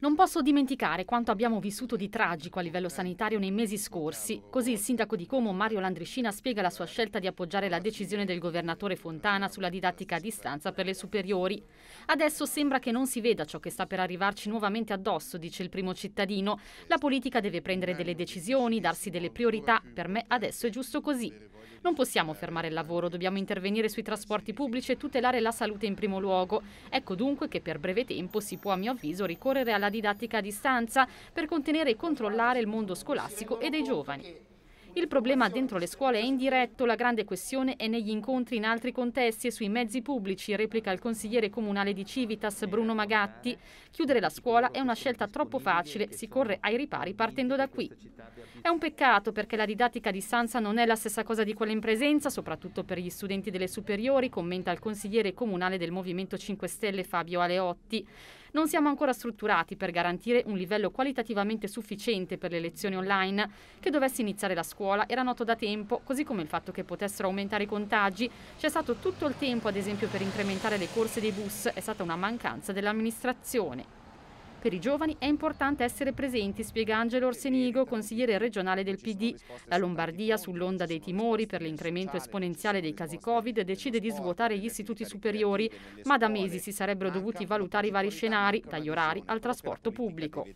Non posso dimenticare quanto abbiamo vissuto di tragico a livello sanitario nei mesi scorsi, così il sindaco di Como Mario Landriscina spiega la sua scelta di appoggiare la decisione del governatore Fontana sulla didattica a distanza per le superiori. Adesso sembra che non si veda ciò che sta per arrivarci nuovamente addosso, dice il primo cittadino. La politica deve prendere delle decisioni, darsi delle priorità, per me adesso è giusto così. Non possiamo fermare il lavoro, dobbiamo intervenire sui trasporti pubblici e tutelare la salute in primo luogo. Ecco dunque che per breve tempo si può, a mio avviso, ricorrere alla didattica a distanza per contenere e controllare il mondo scolastico e dei giovani. Il problema dentro le scuole è indiretto, la grande questione è negli incontri in altri contesti e sui mezzi pubblici, replica il consigliere comunale di Civitas Bruno Magatti. Chiudere la scuola è una scelta troppo facile, si corre ai ripari partendo da qui. È un peccato perché la didattica a distanza non è la stessa cosa di quella in presenza, soprattutto per gli studenti delle superiori, commenta il consigliere comunale del Movimento 5 Stelle Fabio Aleotti non siamo ancora strutturati per garantire un livello qualitativamente sufficiente per le lezioni online. Che dovesse iniziare la scuola era noto da tempo, così come il fatto che potessero aumentare i contagi. C'è stato tutto il tempo, ad esempio, per incrementare le corse dei bus, è stata una mancanza dell'amministrazione. Per i giovani è importante essere presenti, spiega Angelo Orsenigo, consigliere regionale del PD. La Lombardia, sull'onda dei timori per l'incremento esponenziale dei casi Covid, decide di svuotare gli istituti superiori, ma da mesi si sarebbero dovuti valutare i vari scenari, dagli orari al trasporto pubblico.